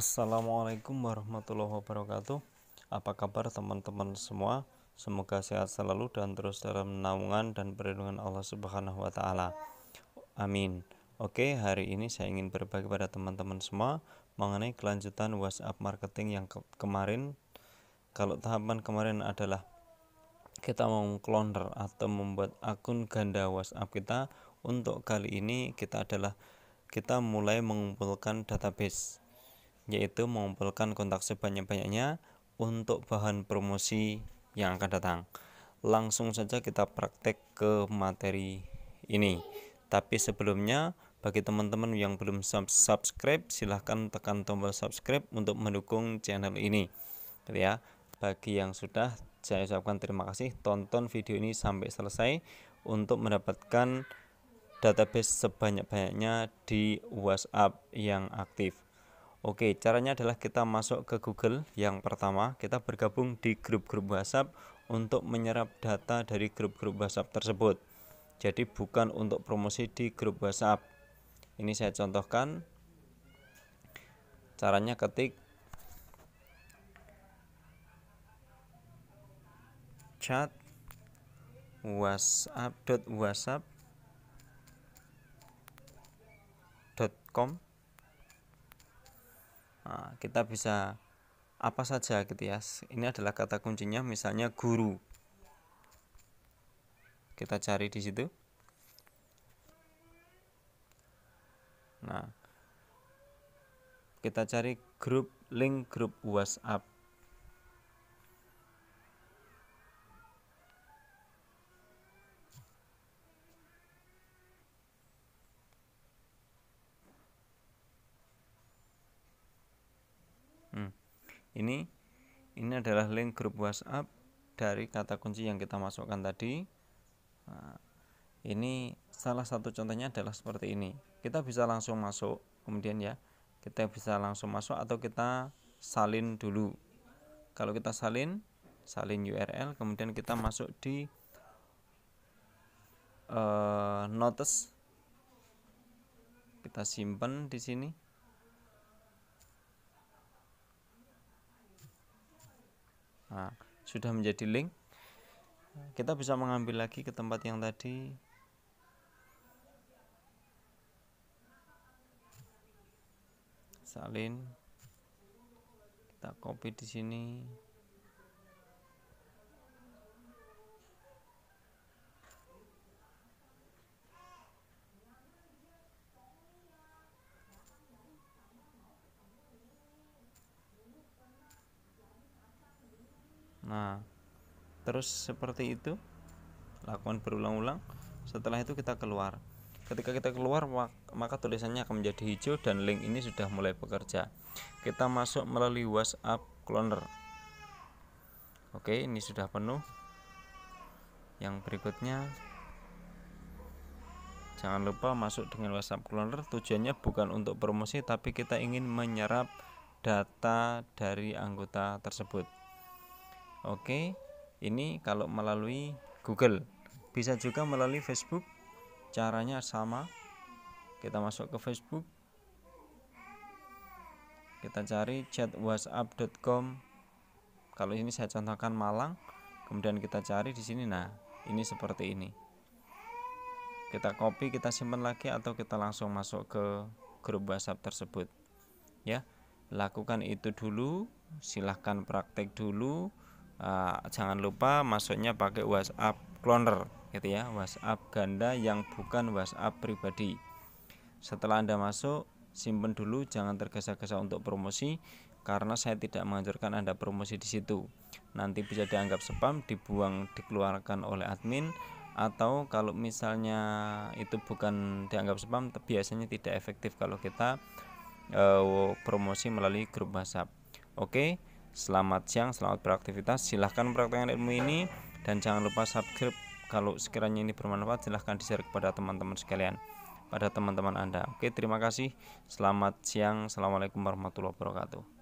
Assalamualaikum warahmatullahi wabarakatuh. Apa kabar teman-teman semua? Semoga sehat selalu dan terus dalam naungan dan perlindungan Allah Subhanahu wa taala. Amin. Oke, hari ini saya ingin berbagi pada teman-teman semua mengenai kelanjutan WhatsApp marketing yang ke kemarin. Kalau tahapan kemarin adalah kita mau cloner atau membuat akun ganda WhatsApp kita, untuk kali ini kita adalah kita mulai mengumpulkan database yaitu mengumpulkan kontak sebanyak-banyaknya untuk bahan promosi yang akan datang. Langsung saja kita praktek ke materi ini. Tapi sebelumnya, bagi teman-teman yang belum subscribe, silahkan tekan tombol subscribe untuk mendukung channel ini. Gitu ya, bagi yang sudah, saya ucapkan terima kasih. Tonton video ini sampai selesai untuk mendapatkan database sebanyak-banyaknya di WhatsApp yang aktif. Oke, caranya adalah kita masuk ke Google. Yang pertama, kita bergabung di grup-grup WhatsApp untuk menyerap data dari grup-grup WhatsApp tersebut. Jadi bukan untuk promosi di grup WhatsApp. Ini saya contohkan. Caranya ketik chat whatsapp.whatsapp.com Ah, kita bisa apa saja gitu ya ini adalah kata kuncinya misalnya guru kita cari di situ nah kita cari grup link grup WhatsApp ini ini adalah link grup WhatsApp dari kata kunci yang kita masukkan tadi nah, ini salah satu contohnya adalah seperti ini kita bisa langsung masuk kemudian ya kita bisa langsung masuk atau kita salin dulu kalau kita salin salin URL kemudian kita masuk di uh, notes kita simpan di sini nah, sudah menjadi link kita bisa mengambil lagi ke tempat yang tadi salin kita copy di sini nah terus seperti itu lakukan berulang-ulang setelah itu kita keluar ketika kita keluar maka tulisannya akan menjadi hijau dan link ini sudah mulai bekerja kita masuk melalui WhatsApp cloner oke ini sudah penuh yang berikutnya jangan lupa masuk dengan WhatsApp cloner tujuannya bukan untuk promosi tapi kita ingin menyerap data dari anggota tersebut Oke, ini kalau melalui Google. Bisa juga melalui Facebook. Caranya sama. Kita masuk ke Facebook. Kita cari chat WhatsApp.com. Kalau ini saya contohkan Malang, kemudian kita cari di sini. Nah, ini seperti ini. Kita copy, kita simpan lagi atau kita langsung masuk ke grup WhatsApp tersebut. Ya, lakukan itu dulu, silahkan praktek dulu Eh, jangan lupa masuknya pakai WhatsApp cloner gitu ya WhatsApp ganda yang bukan WhatsApp pribadi setelah anda masuk simpen dulu jangan tergesa-gesa untuk promosi karena saya tidak mengajarkan anda promosi di situ nanti bisa dianggap spam dibuang dikeluarkan oleh admin atau kalau misalnya itu bukan dianggap spam biasanya tidak efektif kalau kita uh, promosi melalui grup WhatsApp. Oke, okay? Selamat siang, selamat beraktivitas. Silahkan praktekkan ilmu ini dan jangan lupa subscribe kalau sekiranya ini bermanfaat silahkan di-share kepada teman-teman sekalian pada teman-teman Anda. Oke, terima kasih. Selamat siang. Assalamualaikum warahmatullahi wabarakatuh.